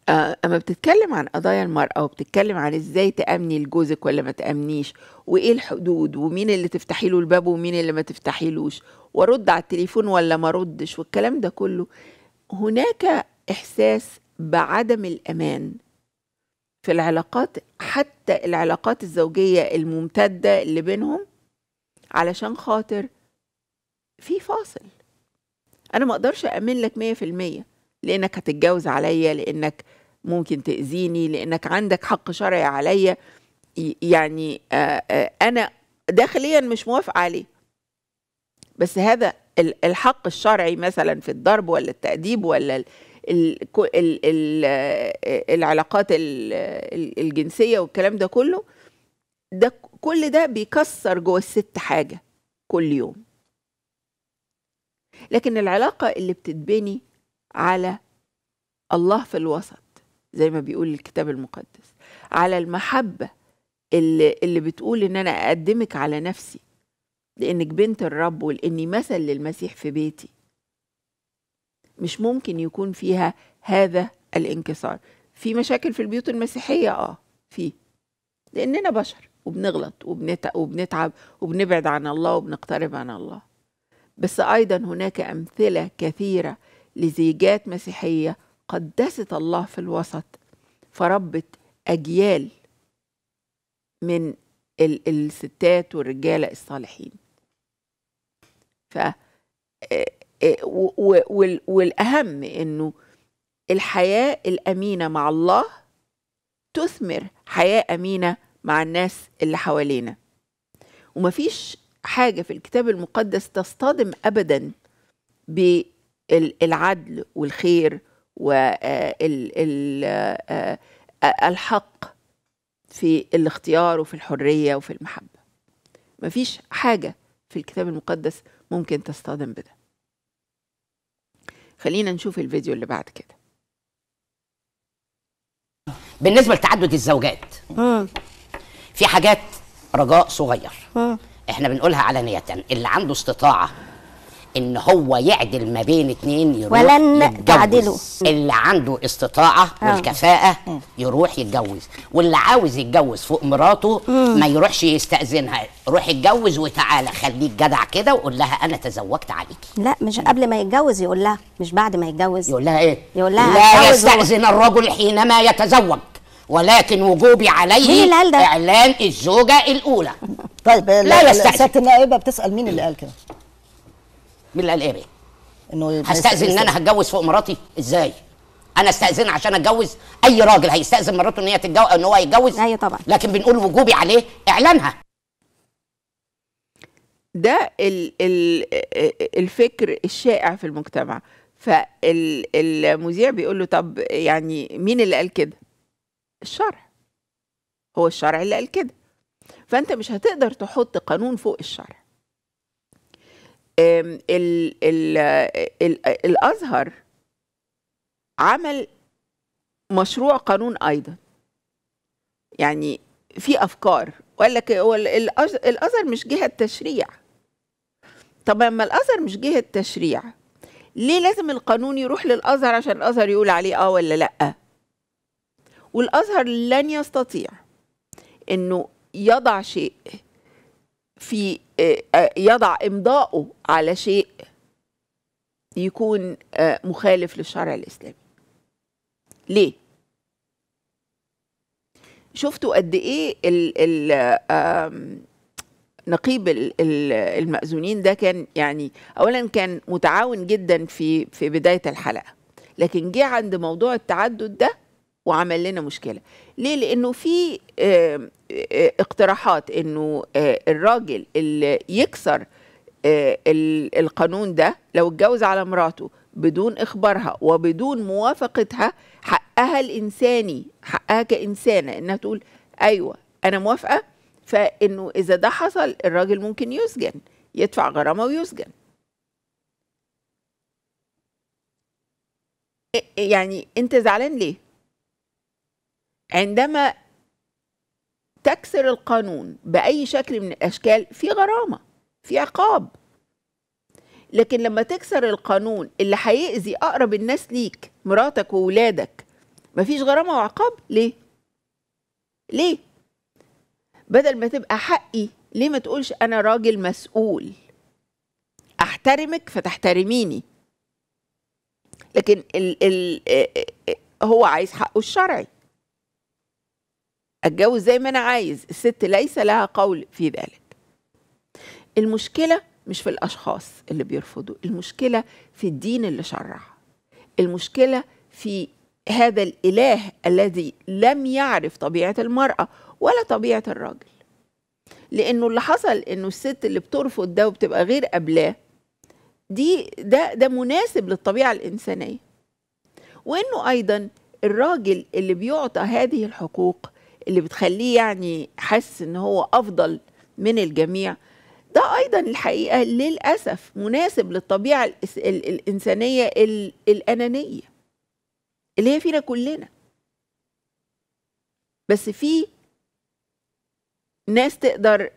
آه، اما بتتكلم عن قضايا المرأة وبتتكلم عن ازاي تأمني لجوزك ولا ما تأمنيش وايه الحدود ومين اللي تفتحي له الباب ومين اللي ما تفتحيلوش وارد على التليفون ولا ما اردش والكلام ده كله هناك احساس بعدم الامان في العلاقات حتى العلاقات الزوجية الممتدة اللي بينهم علشان خاطر في فاصل انا ما اقدرش أأمن لك 100% لانك هتتجوز عليا لانك ممكن تاذيني لانك عندك حق شرعي عليا يعني انا داخليا مش موافقه عليه بس هذا الحق الشرعي مثلا في الضرب ولا التأديب ولا العلاقات الجنسية والكلام ده كله ده كل ده بيكسر جوه الست حاجة كل يوم لكن العلاقة اللي بتتبني على الله في الوسط زي ما بيقول الكتاب المقدس على المحبة اللي, اللي بتقول إن أنا أقدمك على نفسي لإنك بنت الرب ولإني مثل للمسيح في بيتي مش ممكن يكون فيها هذا الانكسار في مشاكل في البيوت المسيحية آه في لأننا بشر وبنغلط وبنتعب وبنبعد عن الله وبنقترب عن الله بس أيضا هناك أمثلة كثيرة لزيجات مسيحية قدست الله في الوسط فربت أجيال من الستات والرجالة الصالحين ف آه، آه، والأهم إنه الحياة الأمينة مع الله تثمر حياة أمينة مع الناس اللي حوالينا ومفيش حاجة في الكتاب المقدس تصطدم أبدا العدل والخير والحق آه، آه، آه، في الاختيار وفي الحرية وفي المحبة مفيش حاجة في الكتاب المقدس ممكن تصطدم بده خلينا نشوف الفيديو اللي بعد كده بالنسبة لتعدد الزوجات في حاجات رجاء صغير احنا بنقولها علانية اللي عنده استطاعة ان هو يعدل ما بين اتنين يروح ولن تعدلوا اللي عنده استطاعه أوه. والكفاءه يروح يتجوز واللي عاوز يتجوز فوق مراته مم. ما يروحش يستاذنها روح اتجوز وتعالى خليك جدع كده وقول لها انا تزوجت عليكي لا مش قبل ما يتجوز يقول لها مش بعد ما يتجوز يقول لها ايه يقول لها لا يستاذن و... الرجل حينما يتزوج ولكن وجوبي عليه اعلان الزوجه الاولى طيب لا يستاذن النائبه بتسال مين اللي قال كده مين اللي قال ايه انه هستاذن ان انا هتجوز فوق مراتي ازاي انا استاذن عشان اتجوز اي راجل هيستاذن مراته ان هي تتجوز ان هو يتجوز ايوه طبعا لكن بنقول وجوبي عليه اعلانها ده الـ الـ الفكر الشائع في المجتمع فالمذيع بيقول له طب يعني مين اللي قال كده الشرع هو الشرع اللي قال كده فانت مش هتقدر تحط قانون فوق الشرع ال ال ال الازهر عمل مشروع قانون ايضا يعني في افكار وقال لك هو الازهر مش جهه تشريع طب لما الازهر مش جهه تشريع ليه لازم القانون يروح للازهر عشان الازهر يقول عليه اه ولا لا والازهر لن يستطيع انه يضع شيء في آه، آه، يضع امضاءه على شيء يكون آه، مخالف للشرع الاسلامي ليه شفتوا قد ايه ال ال نقيب المأذونين ده كان يعني اولا كان متعاون جدا في في بدايه الحلقه لكن جه عند موضوع التعدد ده وعمل لنا مشكله ليه لانه في آه، آه، اقتراحات انه آه، الراجل اللي يكسر القانون ده لو اتجوز على مراته بدون اخبارها وبدون موافقتها حقها الانساني حقها كانسانه انها تقول ايوه انا موافقه فانه اذا ده حصل الراجل ممكن يسجن يدفع غرامه ويسجن يعني انت زعلان ليه عندما تكسر القانون باي شكل من الاشكال في غرامه في عقاب لكن لما تكسر القانون اللي هيأذي اقرب الناس ليك مراتك وولادك مفيش غرامه وعقاب ليه ليه بدل ما تبقى حقي ليه ما تقولش انا راجل مسؤول احترمك فتحترميني لكن ال ال هو عايز حقه الشرعي اتجوز زي ما انا عايز الست ليس لها قول في ذلك المشكله مش في الاشخاص اللي بيرفضوا المشكله في الدين اللي شرع المشكله في هذا الاله الذي لم يعرف طبيعه المراه ولا طبيعه الراجل لانه اللي حصل انه الست اللي بترفض ده وبتبقى غير قبلاه دي ده ده مناسب للطبيعه الانسانيه وانه ايضا الراجل اللي بيعطى هذه الحقوق اللي بتخليه يعني حاسس ان هو افضل من الجميع ده ايضا الحقيقه للاسف مناسب للطبيعه الانسانيه الانانيه اللي هي فينا كلنا بس في ناس تقدر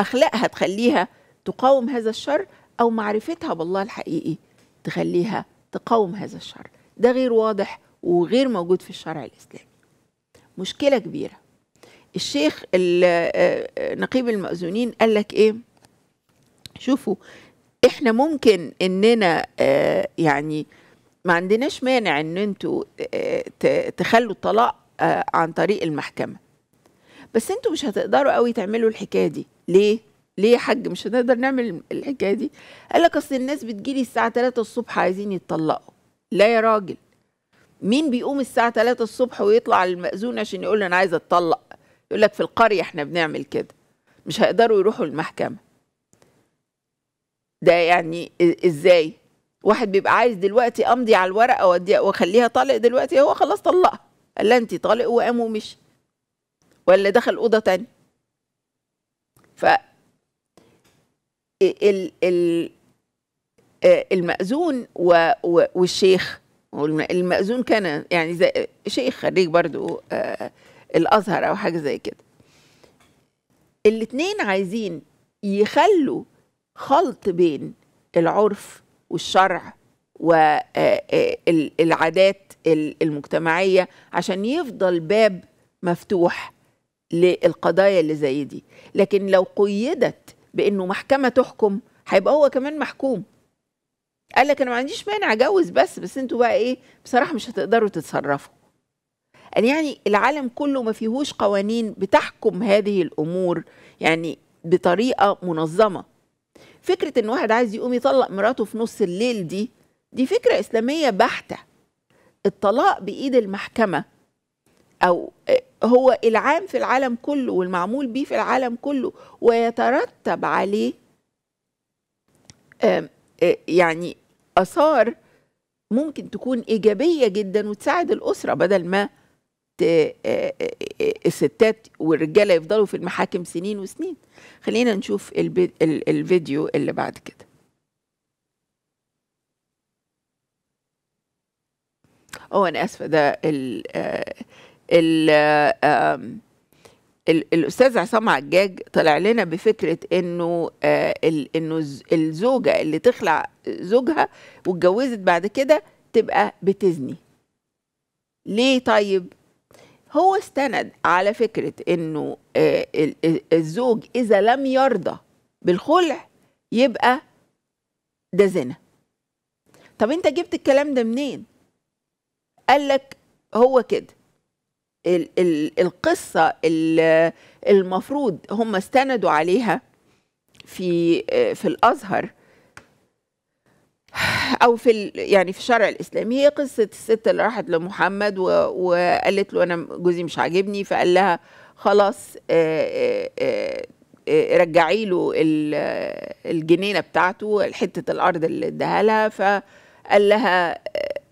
اخلاقها تخليها تقاوم هذا الشر او معرفتها بالله الحقيقي تخليها تقاوم هذا الشر ده غير واضح وغير موجود في الشرع الاسلامي مشكلة كبيرة الشيخ آه، آه، نقيب المأذونين قال لك إيه شوفوا إحنا ممكن إننا آه، يعني ما عندناش مانع إن أنتوا تخلوا الطلاق عن طريق المحكمة بس أنتوا مش هتقدروا قوي تعملوا الحكاية دي ليه؟ ليه يا حاج مش هنقدر نعمل الحكايه دي قال لك اصل الناس بتجيلي الساعه 3 الصبح عايزين يتطلقوا لا يا راجل مين بيقوم الساعة 3 الصبح ويطلع للمأذون عشان يقول له أنا عايز أتطلق يقول لك في القرية إحنا بنعمل كده مش هيقدروا يروحوا المحكمة ده يعني إزاي واحد بيبقى عايز دلوقتي أمضي على الورقة وأخليها طالق دلوقتي هو خلاص طلقها قال لها أنت طالق وقام ومشي ولا دخل أوضة تاني ف المأذون والشيخ والمأذون كان يعني زي شيخ خريج برضو آه الأزهر أو حاجة زي كده الاتنين عايزين يخلوا خلط بين العرف والشرع والعادات آه، آه، المجتمعية عشان يفضل باب مفتوح للقضايا اللي زي دي لكن لو قيدت بأنه محكمة تحكم هيبقى هو كمان محكوم قال لك انا ما عنديش مانع اجوز بس بس انتوا بقى ايه بصراحه مش هتقدروا تتصرفوا أن يعني العالم كله ما فيهوش قوانين بتحكم هذه الامور يعني بطريقه منظمه فكره ان واحد عايز يقوم يطلق مراته في نص الليل دي دي فكره اسلاميه بحته الطلاق بايد المحكمه او هو العام في العالم كله والمعمول بيه في العالم كله ويترتب عليه يعني آثار ممكن تكون إيجابية جدا وتساعد الأسرة بدل ما آه، آه، آه، الستات والرجالة يفضلوا في المحاكم سنين وسنين خلينا نشوف الفيديو اللي بعد كده أو أنا آسفة ده ال ال الاستاذ عصام عجاج طلع لنا بفكره انه آه انه الزوجه اللي تخلع زوجها واتجوزت بعد كده تبقى بتزني ليه طيب هو استند على فكره انه آه الزوج اذا لم يرضى بالخلع يبقى ده زنا طب انت جبت الكلام ده منين قال لك هو كده ال ال القصة المفروض هم استندوا عليها في في الأزهر أو في يعني في الشرع الإسلامي هي قصة الست اللي راحت لمحمد وقالت له أنا جوزي مش عاجبني فقال لها خلاص آه، آه، آه، رجعي له الجنينة بتاعته حتة الأرض اللي اداها لها فقال لها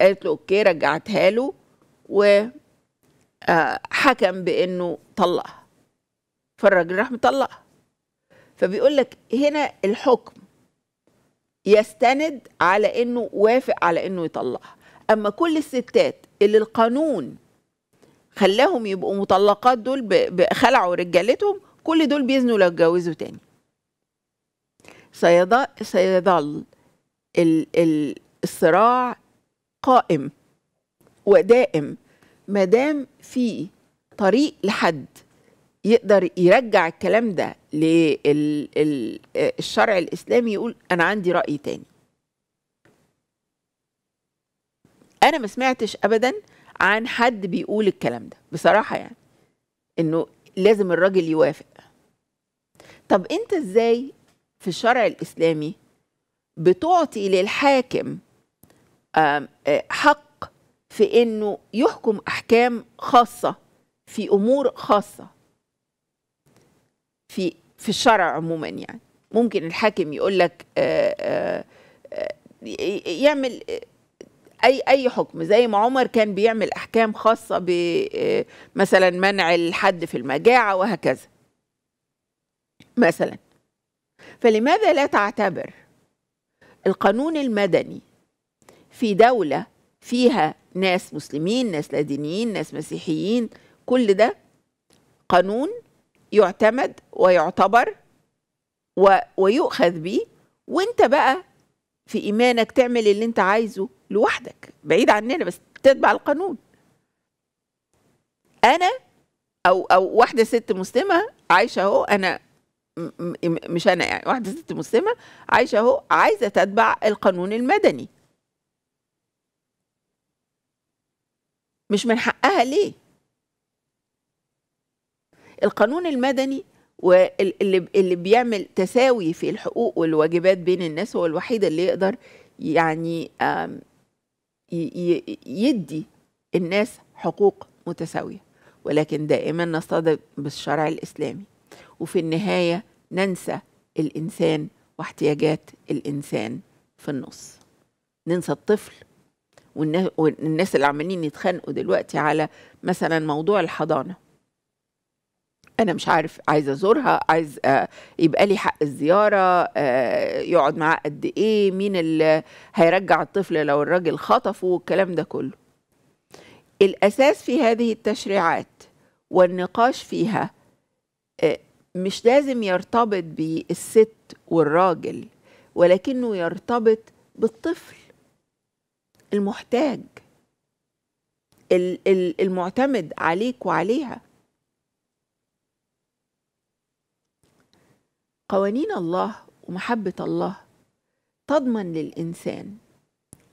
قالت له أوكي رجعتها له و آه، حكم بانه طلقها فالراجل راح مطلقها فبيقول لك هنا الحكم يستند على انه وافق على انه يطلقها اما كل الستات اللي القانون خلاهم يبقوا مطلقات دول خلعوا رجالتهم كل دول بيزنوا لو اتجوزوا تاني سيظل الصراع قائم ودائم ما دام في طريق لحد يقدر يرجع الكلام ده للشرع الاسلامي يقول انا عندي راي تاني انا ما سمعتش ابدا عن حد بيقول الكلام ده بصراحه يعني انه لازم الراجل يوافق طب انت ازاي في الشرع الاسلامي بتعطي للحاكم آه، حق في انه يحكم احكام خاصه في امور خاصه في في الشرع عموما يعني ممكن الحاكم يقول لك آه، آه، آه، يعمل اي اي حكم زي ما عمر كان بيعمل احكام خاصه ب مثلا منع الحد في المجاعه وهكذا مثلا فلماذا لا تعتبر القانون المدني في دوله فيها ناس مسلمين ناس لا دينيين ناس مسيحيين كل ده قانون يعتمد ويعتبر و ويؤخذ به وانت بقى في ايمانك تعمل اللي انت عايزه لوحدك بعيد عننا بس تتبع القانون انا او او واحده ست مسلمه عايشه اهو انا مش انا يعني واحده ست مسلمه عايشه اهو عايزه تتبع القانون المدني مش من حقها ليه القانون المدني واللي اللي بيعمل تساوي في الحقوق والواجبات بين الناس هو الوحيد اللي يقدر يعني يدي الناس حقوق متساويه ولكن دائما نصطدم بالشرع الاسلامي وفي النهايه ننسى الانسان واحتياجات الانسان في النص ننسى الطفل والناس اللي عمالين يتخانقوا دلوقتي على مثلا موضوع الحضانه انا مش عارف عايزه ازورها عايز آه، يبقى لي حق الزياره آه، يقعد معاه قد ايه مين اللي هيرجع الطفل لو الراجل خطفه والكلام ده كله الاساس في هذه التشريعات والنقاش فيها آه، مش لازم يرتبط بالست والراجل ولكنه يرتبط بالطفل المحتاج المعتمد عليك وعليها قوانين الله ومحبة الله تضمن للإنسان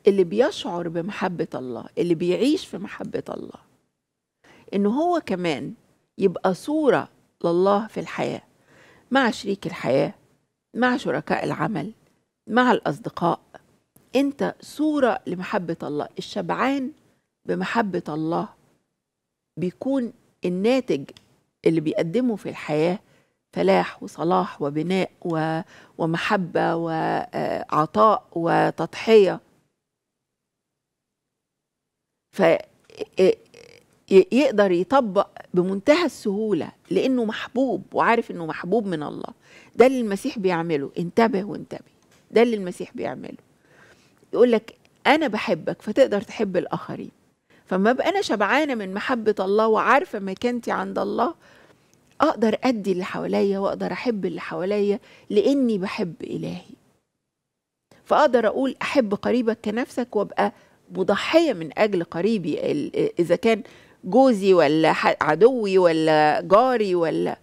اللي بيشعر بمحبة الله اللي بيعيش في محبة الله إن هو كمان يبقى صورة لله في الحياة مع شريك الحياة مع شركاء العمل مع الأصدقاء انت صوره لمحبه الله الشبعان بمحبه الله بيكون الناتج اللي بيقدمه في الحياه فلاح وصلاح وبناء ومحبه وعطاء آه، وتضحيه ف آه، آه، يقدر يطبق بمنتهى السهولة لأنه محبوب وعارف أنه محبوب من الله ده اللي المسيح بيعمله انتبه وانتبه ده اللي المسيح بيعمله يقول لك انا بحبك فتقدر تحب الاخرين فما بقى انا شبعانه من محبه الله وعارفه مكانتي عند الله اقدر ادي اللي حواليا واقدر احب اللي حواليا لاني بحب الهي فاقدر اقول احب قريبك كنفسك وابقى مضحيه من اجل قريبي اذا كان جوزي ولا عدوي ولا جاري ولا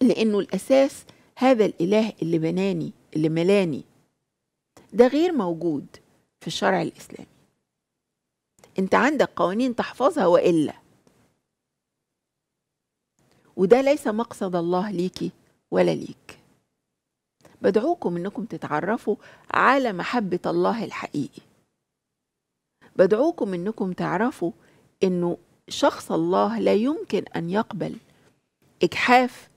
لانه الاساس هذا الاله اللي بناني اللي ملاني ده غير موجود في الشرع الإسلامي أنت عندك قوانين تحفظها وإلا وده ليس مقصد الله ليكي ولا ليك بدعوكم انكم تتعرفوا على محبة الله الحقيقي بدعوكم انكم تعرفوا انه شخص الله لا يمكن ان يقبل اجحاف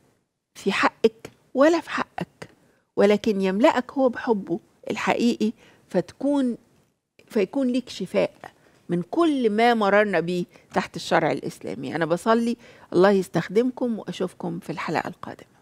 في حقك ولا في حقك ولكن يملأك هو بحبه الحقيقي فتكون فيكون ليك شفاء من كل ما مررنا به تحت الشرع الإسلامي أنا بصلي الله يستخدمكم وأشوفكم في الحلقة القادمة